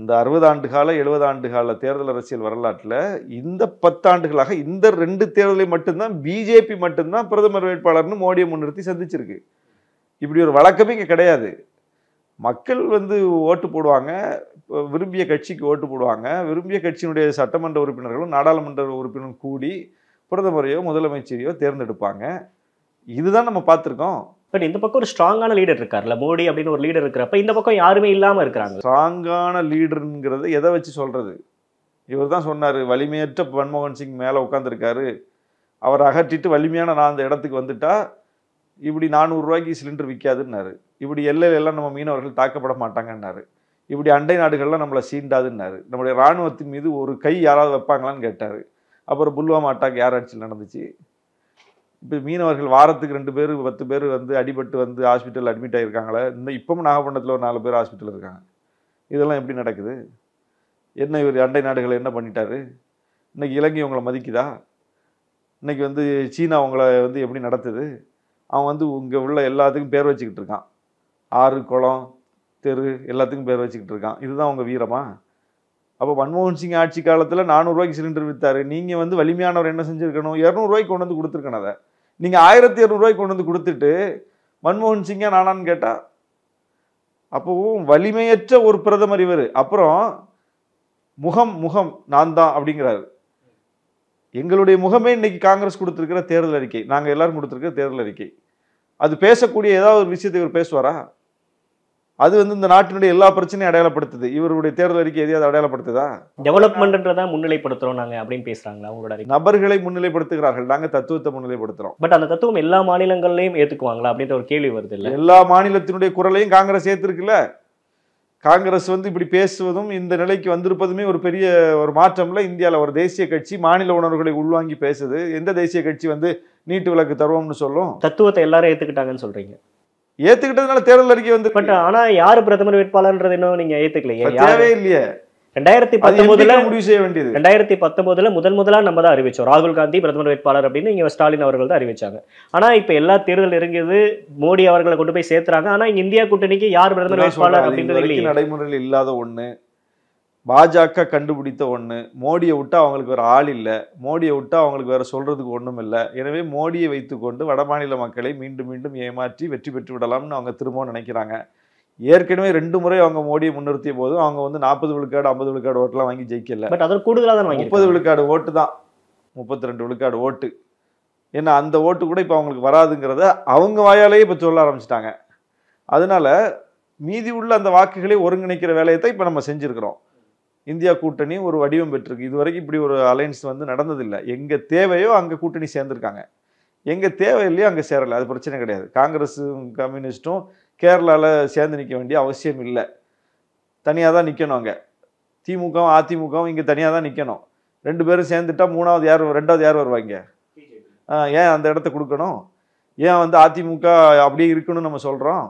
இந்த அறுபது ஆண்டு கால எழுபது ஆண்டு கால தேர்தல் அரசியல் வரலாற்றில் இந்த பத்தாண்டுகளாக இந்த ரெண்டு தேர்தலையும் மட்டும்தான் பிஜேபி மட்டும்தான் பிரதமர் வேட்பாளர்னு மோடியை முன்னிறுத்தி சந்திச்சிருக்கு இப்படி ஒரு வழக்கமே இங்கே கிடையாது மக்கள் வந்து ஓட்டு போடுவாங்க விரும்பிய கட்சிக்கு ஓட்டு போடுவாங்க விரும்பிய கட்சியினுடைய சட்டமன்ற உறுப்பினர்களும் நாடாளுமன்ற உறுப்பினரும் கூடி பிரதமரையோ முதலமைச்சரையோ தேர்ந்தெடுப்பாங்க இதுதான் நம்ம பார்த்துருக்கோம் பட் இந்த பக்கம் ஒரு ஸ்ட்ராங்கான லீடர் இருக்கார்ல மோடி அப்படின்னு ஒரு லீடர் இருக்கிறப்ப இந்த பக்கம் யாருமே இல்லாமல் இருக்கிறாங்க ஸ்ட்ராங்கான லீடருங்கிறது எதை வச்சு சொல்கிறது இவர் தான் சொன்னார் வலிமையற்ற மன்மோகன் சிங் மேலே உட்காந்துருக்காரு அவரை அகற்றிட்டு வலிமையான நான் அந்த இடத்துக்கு வந்துட்டா இப்படி நானூறுரூவாய்க்கு சிலிண்டர் விற்காதுன்னாரு இப்படி எல்லாம் நம்ம மீனவர்கள் தாக்கப்பட மாட்டாங்கன்னாரு இப்படி அண்டை நாடுகள்லாம் நம்மளை சீண்டாதுன்னாரு நம்முடைய இராணுவத்தின் மீது ஒரு கை யாராவது வைப்பாங்களான்னு கேட்டார் அப்புறம் புல்வாமா அட்டாக் யார் ஆட்சியில் நடந்துச்சு இப்போ மீனவர்கள் வாரத்துக்கு ரெண்டு பேர் பத்து பேர் வந்து அடிபட்டு வந்து ஹாஸ்பிட்டலில் அட்மிட் ஆகியிருக்காங்களே இந்த இப்போவும் நாகப்பட்டினத்தில் ஒரு நாலு பேர் ஹாஸ்பிட்டல் இருக்காங்க இதெல்லாம் எப்படி நடக்குது என்ன இவர் அண்டை நாடுகள் என்ன பண்ணிட்டாரு இன்றைக்கி இலங்கை உங்களை மதிக்குதா இன்றைக்கி வந்து சீனா உங்களை வந்து எப்படி நடத்துது அவன் வந்து இங்கே உள்ள எல்லாத்துக்கும் பேர் வச்சுக்கிட்டு இருக்கான் ஆறு குளம் தெரு எல்லாத்துக்கும் பேர் வச்சுக்கிட்டு இருக்கான் இதுதான் உங்கள் வீரமா அப்போ மன்மோகன் சிங் ஆட்சி காலத்தில் நானூறுரூவாய்க்கு சிலிண்டர் விற்றாரு நீங்கள் வந்து வலிமையானவர் என்ன செஞ்சுருக்கணும் இரநூறுவாய்க்கு கொண்டு வந்து கொடுத்துருக்கணும் அதை நீங்கள் ஆயிரத்தி இரநூறுவாய்க்கு கொண்டு வந்து கொடுத்துட்டு மன்மோகன் சிங்கா நானான்னு கேட்டால் அப்போவும் வலிமையற்ற ஒரு பிரதமர் இவர் அப்புறம் முகம் முகம் நான் தான் அப்படிங்கிறாரு எங்களுடைய முகமே இன்னைக்கு காங்கிரஸ் கொடுத்துருக்கிற தேர்தல் அறிக்கை நாங்கள் எல்லாரும் கொடுத்துருக்கிற தேர்தல் அறிக்கை அது பேசக்கூடிய ஏதாவது ஒரு விஷயத்தை இவர் பேசுவாரா அது வந்து இந்த நாட்டினுடைய எல்லா பிரச்சனையும் அடையாளப்படுத்துது இவருடைய தேர்தல் அறிக்கை எதையாவது அடையாளப்படுத்துதா டெவலப்மெண்ட்ன்றதான் முன்னிலைப்படுத்துறோம் நாங்க அப்படின்னு பேசுறாங்களா அவங்களோட நபர்களை முன்னிலைப்படுத்துகிறார்கள் நாங்க தத்துவத்தை முன்னிலைப்படுத்துறோம் பட் அந்த தத்துவம் எல்லா மாநிலங்கள்லையும் ஏத்துக்குவாங்களா அப்படின்ற ஒரு கேள்வி வருது இல்லை எல்லா மாநிலத்தினுடைய குரலையும் காங்கிரஸ் ஏத்துருக்குல்ல காங்கிரஸ் வந்து இப்படி பேசுவதும் இந்த நிலைக்கு வந்திருப்பதுமே ஒரு பெரிய ஒரு மாற்றம்ல இந்தியாவில் ஒரு தேசிய கட்சி மாநில உணர்வுகளை உள்வாங்கி பேசுது எந்த தேசிய கட்சி வந்து நீட்டு விளக்கு தருவோம்னு சொல்லும் தத்துவத்தை எல்லாரும் ஏத்துக்கிட்டாங்கன்னு சொல்றீங்க ஏத்துக்கிட்டதுனால தேர்தல் அறிக்கை வந்து பட் ஆனா யாரு பிரதமர் வேட்பாளர்ன்றது இன்னும் நீங்க ஏத்துக்கலையே தேவை இல்லையே ரெண்டாயிரத்தி பத்தொன்பதுல முடிவு செய்ய வேண்டியது ரெண்டாயிரத்தி பத்தொன்பதுல முதல் முதலா நம்ம தான் அறிவிச்சோம் ராகுல் காந்தி பிரதமர் வேட்பாளர் அப்படின்னு இங்க ஸ்டாலின் அவர்கள் தான் அறிவிச்சாங்க ஆனா இப்ப எல்லா தேர்தல் இறங்கியது மோடி அவர்களை கொண்டு போய் சேர்த்துறாங்க ஆனா இந்தியா கூட்டணிக்கு யார் பிரதமர் வேட்பாளர் அப்படின்றது நடைமுறையில் இல்லாத ஒண்ணு பாஜக கண்டுபிடித்த ஒன்று மோடியை விட்டு அவங்களுக்கு வேறு ஆள் இல்லை மோடியை விட்டு அவங்களுக்கு வேறு சொல்கிறதுக்கு ஒன்றும் இல்லை எனவே மோடியை வைத்துக்கொண்டு வடமாநில மக்களை மீண்டும் மீண்டும் ஏமாற்றி வெற்றி பெற்று விடலாம்னு அவங்க திரும்பவும் நினைக்கிறாங்க ஏற்கனவே ரெண்டு முறை அவங்க மோடியை முன்னிறுத்திய போதும் அவங்க வந்து நாற்பது விழுக்காடு ஐம்பது விழுக்காடு ஓட்டெலாம் வாங்கி ஜெயிக்கல பட் அதில் கூடுதலாக தான் முப்பது விழுக்காடு ஓட்டு தான் முப்பத்தி ரெண்டு விழுக்காடு ஓட்டு ஏன்னா அந்த ஓட்டு கூட இப்போ அவங்களுக்கு வராதுங்கிறத அவங்க வாயாலேயே இப்போ சொல்ல ஆரம்பிச்சிட்டாங்க அதனால மீதி உள்ள அந்த வாக்குகளை ஒருங்கிணைக்கிற வேலையை தான் இப்போ நம்ம செஞ்சுருக்கிறோம் இந்தியா கூட்டணி ஒரு வடிவம் பெற்றிருக்கு இது வரைக்கும் இப்படி ஒரு அலையன்ஸ் வந்து நடந்ததில்லை எங்கே தேவையோ அங்கே கூட்டணி சேர்ந்துருக்காங்க எங்கே தேவையில்லையோ அங்கே சேரலை அது பிரச்சனை கிடையாது காங்கிரஸும் கம்யூனிஸ்ட்டும் கேரளாவில் சேர்ந்து நிற்க வேண்டிய அவசியம் இல்லை தனியாக தான் நிற்கணும் அங்கே திமுகவும் அதிமுகவும் இங்கே தனியாக தான் நிற்கணும் ரெண்டு பேரும் சேர்ந்துட்டா மூணாவது யார் ரெண்டாவது யார் வருவாங்க ஏன் அந்த இடத்த கொடுக்கணும் ஏன் வந்து அதிமுக அப்படியே இருக்குன்னு நம்ம சொல்கிறோம்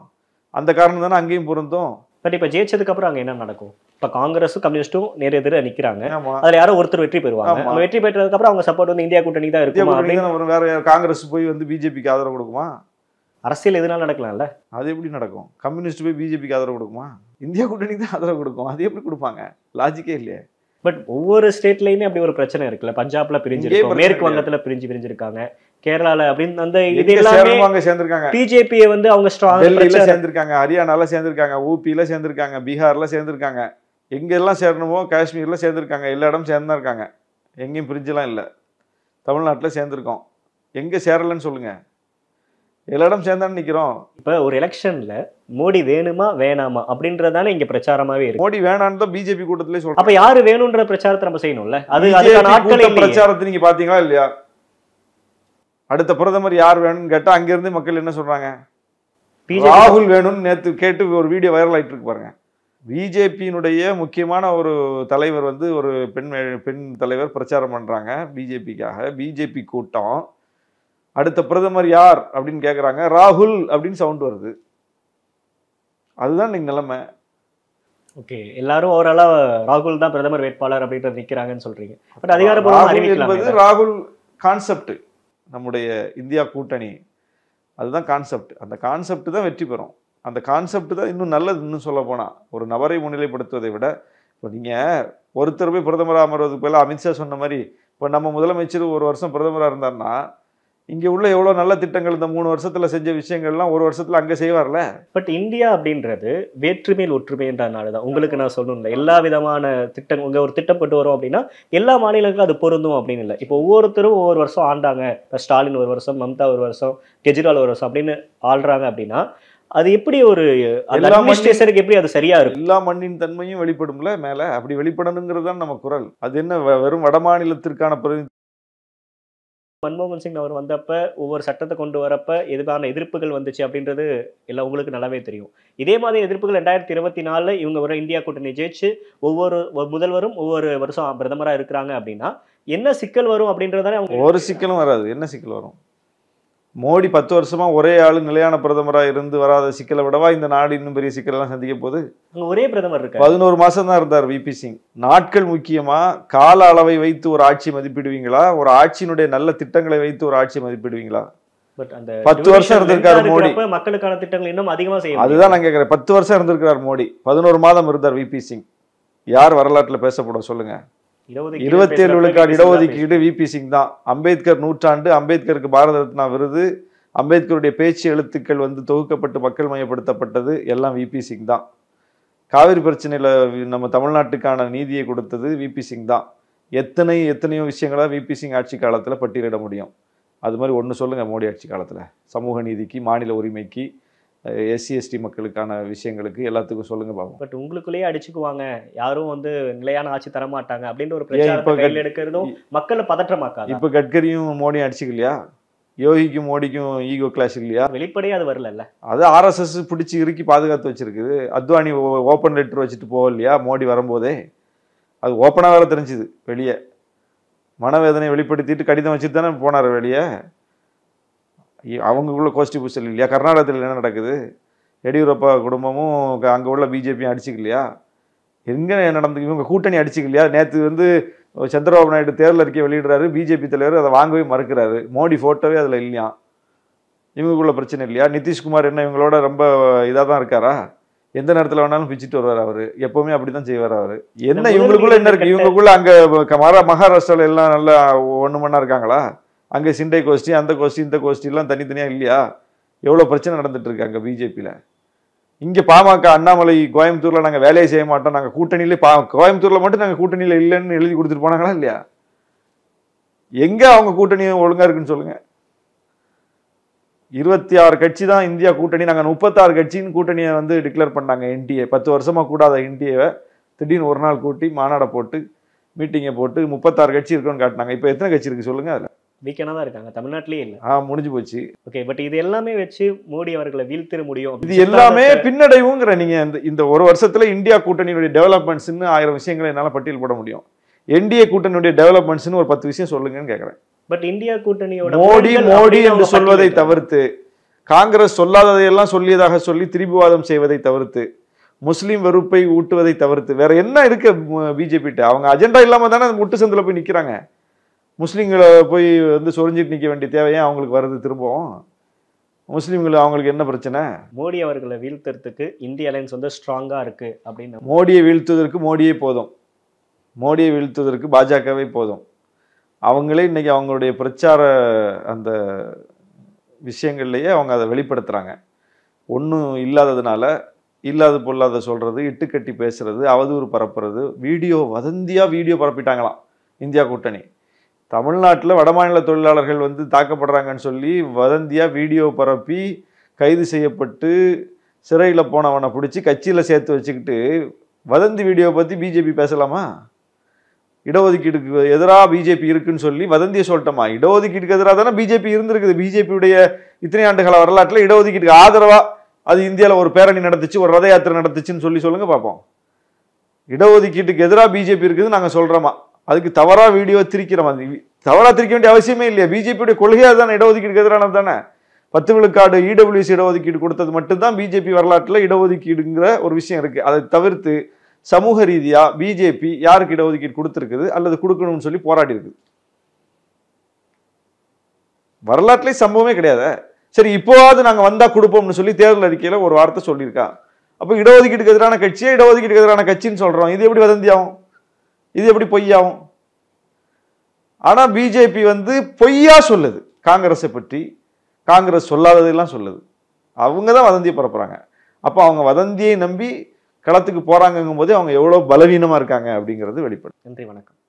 அந்த காரணம் தானே அங்கேயும் பொருந்தும் பட் இப்போ ஜெயிச்சதுக்கப்புறம் அங்கே என்ன நடக்கும் இப்போ காங்கிரஸும் கம்யூனிஸ்டும் நேர் எதிர நிற்கிறாங்க அதில் யாரோ ஒருத்தர் வெற்றி பெறுவாங்க அவங்க வெற்றி பெற்றதுக்கப்புறம் அவங்க சப்போர்ட் வந்து இந்தியா கூட்டணி தான் இருக்கும் வேற காங்கிரஸ் போய் வந்து பிஜேபிக்கு ஆதரவு கொடுக்குமா அரசியல் எதுனால நடக்கலாம்ல அது எப்படி நடக்கும் கம்யூனிஸ்ட் போய் பிஜேபிக்கு ஆதரவு கொடுக்குமா இந்தியா கூட்டணி தான் ஆதரவு கொடுக்கும் அது எப்படி கொடுப்பாங்க லாஜிக்கே இல்லையே பட் ஒவ்வொரு ஸ்டேட்லயுமே அப்படி ஒரு பிரச்சனை இருக்குல்ல பஞ்சாப்ல பிரிஞ்சு மேற்கு வங்கத்துல பிரிஞ்சு பிரிஞ்சிருக்காங்க கேரளால அப்படின்னு அந்த இது எல்லாமே அவங்க சேர்ந்திருக்காங்க பிஜேபியை வந்து அவங்க ஸ்ட்ராங் சேர்ந்திருக்காங்க ஹரியானால சேர்ந்திருக்காங்க ஊபியில சேர்ந்திருக்காங்க பீகார்ல சேர்ந்திருக்காங்க எங்கெல்லாம் சேரணுமோ காஷ்மீரில் சேர்ந்துருக்காங்க எல்லா இடமும் சேர்ந்து இருக்காங்க எங்கேயும் பிரிஞ்செலாம் இல்லை தமிழ்நாட்டில் சேர்ந்துருக்கோம் எங்கே சேரலைன்னு சொல்லுங்கள் எல்லா இடம் சேர்ந்தான்னு நிற்கிறோம் இப்போ ஒரு எலெக்ஷனில் மோடி வேணுமா வேணாமா அப்படின்றதானே இங்கே பிரச்சாரமாகவே இருக்கு மோடி வேணான்னு தான் பிஜேபி கூட்டத்திலே சொல்லுவோம் அப்போ யார் வேணுன்ற பிரச்சாரத்தை நம்ம செய்யணும்ல அது பிரச்சாரத்தை நீங்கள் பார்த்தீங்களா இல்லையா அடுத்த பிரதமர் யார் வேணும்னு கேட்டால் அங்கேருந்து மக்கள் என்ன சொல்கிறாங்க ராகுல் வேணும்னு நேற்று கேட்டு ஒரு வீடியோ வைரல் ஆகிட்டு இருக்கு பாருங்கள் பிஜேபியினுடைய முக்கியமான ஒரு தலைவர் வந்து ஒரு பெண் பெண் தலைவர் பிரச்சாரம் பண்ணுறாங்க பிஜேபிக்காக பிஜேபி கூட்டம் அடுத்த பிரதமர் யார் அப்படின்னு கேட்குறாங்க ராகுல் அப்படின்னு சவுண்ட் வருது அதுதான் இன்னைக்கு நிலைமை ஓகே எல்லாரும் ஓவராலாக ராகுல் தான் பிரதமர் வேட்பாளர் அப்படின்றது நிற்கிறாங்கன்னு சொல்கிறீங்க பட் அதிகாரப்பூர்வம் என்பது ராகுல் கான்செப்ட் நம்முடைய இந்தியா கூட்டணி அதுதான் கான்செப்ட் அந்த கான்செப்ட் தான் வெற்றி பெறும் அந்த கான்செப்ட் தான் இன்னும் நல்லது இன்னும் சொல்ல போனால் ஒரு நபரை முன்னிலைப்படுத்துவதை விட இப்போ நீங்கள் ஒருத்தர் போய் பிரதமராக அமர்வதுக்கு பதிலாக அமித்ஷா சொன்ன மாதிரி இப்போ நம்ம முதலமைச்சர் ஒரு வருஷம் பிரதமராக இருந்தார்னா இங்கே உள்ள எவ்வளோ நல்ல திட்டங்கள் இந்த மூணு வருஷத்தில் செஞ்ச விஷயங்கள்லாம் ஒரு வருஷத்தில் அங்கே செய்வார்ல பட் இந்தியா அப்படின்றது வேற்றுமையில் ஒற்றுமைன்ற நாடு தான் உங்களுக்கு நான் சொல்லணும்ல எல்லா விதமான திட்டங்கள் உங்கள் ஒரு திட்டப்பட்டு வரும் அப்படின்னா எல்லா மாநிலங்களுக்கும் அது பொருந்தும் அப்படின்னு இல்லை இப்போ ஒவ்வொருத்தரும் ஒவ்வொரு வருஷம் ஆண்டாங்க ஸ்டாலின் ஒரு வருஷம் மம்தா ஒரு வருஷம் கெஜ்ரிவால் ஒரு வருஷம் அப்படின்னு ஆள்றாங்க அப்படின்னா அது எப்படி ஒரு அட்மினிஸ்ட்ரேஷனுக்கு எப்படி அது சரியா இருக்கும் எல்லா மண்ணின் தன்மையும் வெளிப்படும்ல மேல அப்படி வெளிப்படணுங்கிறது தான் நம்ம குரல் அது என்ன வெறும் வட மாநிலத்திற்கான பிரதி மன்மோகன் சிங் அவர் வந்தப்ப ஒவ்வொரு சட்டத்தை கொண்டு வரப்ப எதுக்கான எதிர்ப்புகள் வந்துச்சு அப்படின்றது எல்லாம் உங்களுக்கு நல்லாவே தெரியும் இதே மாதிரி எதிர்ப்புகள் ரெண்டாயிரத்தி இருபத்தி நாலில் இவங்க வர இந்தியா கூட்டணி ஜெயிச்சு ஒவ்வொரு முதல்வரும் ஒவ்வொரு வருஷம் பிரதமராக இருக்கிறாங்க அப்படின்னா என்ன சிக்கல் வரும் அப்படின்றதானே அவங்க ஒரு சிக்கலும் வராது என்ன சிக்கல் வரும் மோடி பத்து வருஷமா ஒரே ஆளு நிலையான பிரதமராக இருந்து வராத சிக்கலை விடவா இந்த நாடு இன்னும் பெரிய எல்லாம் சந்திக்க போகுது ஒரே பிரதமர் இருக்கு பதினோரு மாசம் தான் இருந்தார் விபி சிங் நாட்கள் முக்கியமா கால அளவை வைத்து ஒரு ஆட்சி மதிப்பிடுவீங்களா ஒரு ஆட்சியினுடைய நல்ல திட்டங்களை வைத்து ஒரு ஆட்சி மதிப்பிடுவீங்களா பத்து வருஷம் இருந்திருக்காரு மோடி மக்களுக்கான திட்டங்கள் இன்னும் அதிகமா செய்யும் அதுதான் நான் கேட்குறேன் பத்து வருஷம் இருந்திருக்கிறார் மோடி பதினோரு மாதம் இருந்தார் விபி சிங் யார் வரலாற்றுல பேசப்படும் சொல்லுங்க இருபத்தேழு விழுக்காடு இடஒதுக்கீடு விபி சிங் தான் அம்பேத்கர் நூற்றாண்டு அம்பேத்கருக்கு பாரத ரத்னா விருது அம்பேத்கருடைய பேச்சு எழுத்துக்கள் வந்து தொகுக்கப்பட்டு மக்கள் மையப்படுத்தப்பட்டது எல்லாம் விபி சிங் தான் காவிரி பிரச்சனையில் நம்ம தமிழ்நாட்டுக்கான நீதியை கொடுத்தது விபி சிங் தான் எத்தனை எத்தனையோ விஷயங்களாக விபி சிங் ஆட்சி காலத்தில் பட்டியலிட முடியும் அது மாதிரி ஒன்று சொல்லுங்கள் மோடி ஆட்சி காலத்தில் சமூக நீதிக்கு மாநில உரிமைக்கு எஸ்சி எஸ்டி மக்களுக்கான விஷயங்களுக்கு எல்லாத்துக்கும் சொல்லுங்க பாப்போம் பட் உங்களுக்குள்ளேயே அடிச்சுக்குவாங்க யாரும் வந்து நிலையான ஆட்சி தர மாட்டாங்க அப்படின்ற ஒரு பிரச்சனை கையில் எடுக்கிறதும் மக்களை பதற்றமாக்காது இப்போ கட்கரியும் மோடியும் அடிச்சுக்கலையா யோகிக்கும் மோடிக்கும் ஈகோ கிளாஸ் இல்லையா வெளிப்படையாக அது வரல அது ஆர்எஸ்எஸ் பிடிச்சி இறுக்கி பாதுகாத்து வச்சிருக்குது அத்வானி ஓப்பன் லெட்டர் வச்சுட்டு போக இல்லையா மோடி வரும்போதே அது ஓப்பனாக வேற தெரிஞ்சுது வெளியே மனவேதனை வெளிப்படுத்திட்டு கடிதம் வச்சுட்டு தானே போனார் வெளியே அவங்களுக்குள்ள கோஷ்டி பூசல் இல்லையா கர்நாடகத்தில் என்ன நடக்குது எடியூரப்பா குடும்பமும் அங்கே உள்ள பிஜேபியும் அடிச்சுக்கலையா எங்கே நடந்து இவங்க கூட்டணி அடிச்சுக்கலையா நேற்று வந்து சந்திரபாபு நாயுடு தேர்தல் அறிக்கை வெளியிடுறாரு பிஜேபி தலைவர் அதை வாங்கவே மறுக்கிறாரு மோடி ஃபோட்டோவே அதில் இல்லையா இவங்களுக்குள்ள பிரச்சனை இல்லையா நிதிஷ்குமார் என்ன இவங்களோட ரொம்ப இதாக தான் இருக்காரா எந்த நேரத்தில் வேணாலும் பிச்சுட்டு வருவார் அவர் எப்போவுமே அப்படி தான் செய்வார் அவர் என்ன இவங்களுக்குள்ள என்ன இருக்கு இவங்களுக்குள்ள அங்கே மகாராஷ்டிராவில் எல்லாம் நல்லா ஒன்று மண்ணாக இருக்காங்களா அங்கே சிண்டை கோஷ்டி அந்த கோஷ்டி இந்த கோஷ்டிலாம் தனித்தனியாக இல்லையா எவ்வளோ பிரச்சனை நடந்துகிட்ருக்கு அங்கே பிஜேபியில் இங்கே பாமக அண்ணாமலை கோயம்புத்தூரில் நாங்கள் வேலையை செய்ய மாட்டோம் நாங்கள் கூட்டணியிலே பா கோயம்புத்தூரில் மட்டும் நாங்கள் கூட்டணியில் இல்லைன்னு எழுதி கொடுத்துட்டு போனாங்களா இல்லையா எங்கே அவங்க கூட்டணி ஒழுங்காக இருக்குன்னு சொல்லுங்கள் இருபத்தி ஆறு கட்சி தான் இந்தியா கூட்டணி நாங்கள் முப்பத்தாறு கட்சின்னு கூட்டணியை வந்து டிக்ளேர் பண்ணாங்க என்டிஏ பத்து வருஷமாக கூடாத என்டிஏவை திடீர்னு ஒரு நாள் கூட்டி மாநாடை போட்டு மீட்டிங்கை போட்டு முப்பத்தாறு கட்சி இருக்குன்னு காட்டினாங்க இப்போ எத்தனை கட்சி இருக்குது சொல்லுங்கள் அதில் வீக்கானாக தான் இருக்காங்க தமிழ்நாட்டிலேயே இல்லை ஆ முடிஞ்சு போச்சு ஓகே பட் இது எல்லாமே வச்சு மோடி அவர்களை வீழ்த்திட முடியும் இது எல்லாமே பின்னடைவுங்கிற நீங்கள் இந்த இந்த ஒரு வருஷத்தில் இந்தியா கூட்டணியுடைய டெவலப்மெண்ட்ஸ்னு ஆயிரம் விஷயங்களை என்னால் பட்டியல் போட முடியும் என்டிஏ கூட்டணியுடைய டெவலப்மெண்ட்ஸ்னு ஒரு பத்து விஷயம் சொல்லுங்கன்னு கேட்குறேன் பட் இந்தியா கூட்டணியோட மோடி மோடி என்று சொல்வதை தவிர்த்து காங்கிரஸ் சொல்லாததையெல்லாம் சொல்லியதாக சொல்லி திரிபுவாதம் செய்வதை தவிர்த்து முஸ்லீம் வெறுப்பை ஊட்டுவதை தவிர்த்து வேற என்ன இருக்கு பிஜேபிட்ட அவங்க அஜெண்டா இல்லாம தானே முட்டு சந்தில போய் நிக்கிறாங்க முஸ்லீம்களை போய் வந்து சொரிஞ்சிட்டு நிற்க வேண்டிய தேவையே அவங்களுக்கு வர்றது திரும்பவும் முஸ்லீம்கள் அவங்களுக்கு என்ன பிரச்சனை மோடி அவர்களை வீழ்த்துறதுக்கு இந்திய அலைன்ஸ் வந்து ஸ்ட்ராங்காக இருக்குது அப்படின்னு மோடியை வீழ்த்துவதற்கு மோடியே போதும் மோடியை வீழ்த்துவதற்கு பாஜகவே போதும் அவங்களே இன்றைக்கி அவங்களுடைய பிரச்சார அந்த விஷயங்கள்லையே அவங்க அதை வெளிப்படுத்துகிறாங்க ஒன்றும் இல்லாததுனால இல்லாத பொல்லாத சொல்கிறது இட்டுக்கட்டி பேசுகிறது அவதூறு பரப்புறது வீடியோ வதந்தியாக வீடியோ பரப்பிட்டாங்களாம் இந்தியா கூட்டணி தமிழ்நாட்டில் வடமாநில தொழிலாளர்கள் வந்து தாக்கப்படுறாங்கன்னு சொல்லி வதந்தியாக வீடியோ பரப்பி கைது செய்யப்பட்டு சிறையில் போனவனை பிடிச்சி கட்சியில் சேர்த்து வச்சுக்கிட்டு வதந்தி வீடியோ பற்றி பிஜேபி பேசலாமா இடஒதுக்கீடுக்கு எதிராக பிஜேபி இருக்குன்னு சொல்லி வதந்தியை சொல்லிட்டோமா இடஒதுக்கீட்டுக்கு எதிராக தானே பிஜேபி இருந்திருக்குது பிஜேபியுடைய இத்தனை ஆண்டுகால வரலாற்றில் இடஒதுக்கீட்டுக்கு ஆதரவாக அது இந்தியாவில் ஒரு பேரணி நடத்துச்சு ஒரு ரத யாத்திரை நடத்துச்சுன்னு சொல்லி சொல்லுங்கள் பார்ப்போம் இடஒதுக்கீட்டுக்கு எதிராக பிஜேபி இருக்குதுன்னு நாங்கள் சொல்கிறோமா அதுக்கு தவறாக வீடியோ திரிக்கிற மாதிரி தவறாக திரிக்க வேண்டிய அவசியமே இல்லையா பிஜேபியுடைய கொள்கையாக தானே இடஒதுக்கீடு எதிரானது தானே பத்து விழுக்காடு இடபிள்யூசி e இடஒதுக்கீடு கொடுத்தது மட்டும்தான் பிஜேபி வரலாற்றில் இடஒதுக்கீடுங்கிற ஒரு விஷயம் இருக்குது அதை தவிர்த்து சமூக ரீதியாக பிஜேபி யாருக்கு இடஒதுக்கீடு கொடுத்துருக்குது அல்லது கொடுக்கணும்னு சொல்லி போராடி இருக்குது வரலாற்றுலேயே சம்பவமே கிடையாது சரி இப்போவாவது நாங்கள் வந்தால் கொடுப்போம்னு சொல்லி தேர்தல் அறிக்கையில் ஒரு வார்த்தை சொல்லியிருக்கா அப்போ இடஒதுக்கீட்டுக்கு எதிரான கட்சியே இடஒதுக்கீட்டுக்கு எதிரான கட்சின்னு சொல்கிறோம் இது எப்படி வதந்தியாகும் இது எப்படி பொய்யாகும் ஆனால் பிஜேபி வந்து பொய்யா சொல்லுது காங்கிரஸை பற்றி காங்கிரஸ் சொல்லாததெல்லாம் சொல்லுது அவங்க தான் வதந்தியை பரப்புகிறாங்க அப்போ அவங்க வதந்தியை நம்பி களத்துக்கு போகிறாங்கங்கும் போதே அவங்க எவ்வளோ பலவீனமாக இருக்காங்க அப்படிங்கிறது வெளிப்படும் நன்றி வணக்கம்